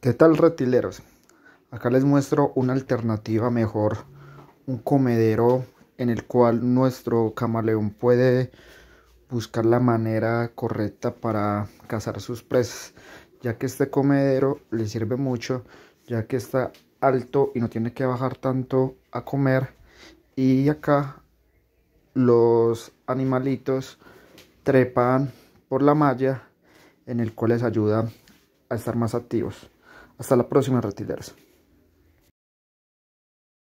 ¿Qué tal retileros? Acá les muestro una alternativa mejor, un comedero en el cual nuestro camaleón puede buscar la manera correcta para cazar sus presas, ya que este comedero le sirve mucho, ya que está alto y no tiene que bajar tanto a comer y acá los animalitos trepan por la malla en el cual les ayuda a estar más activos. Hasta la próxima, retirarse.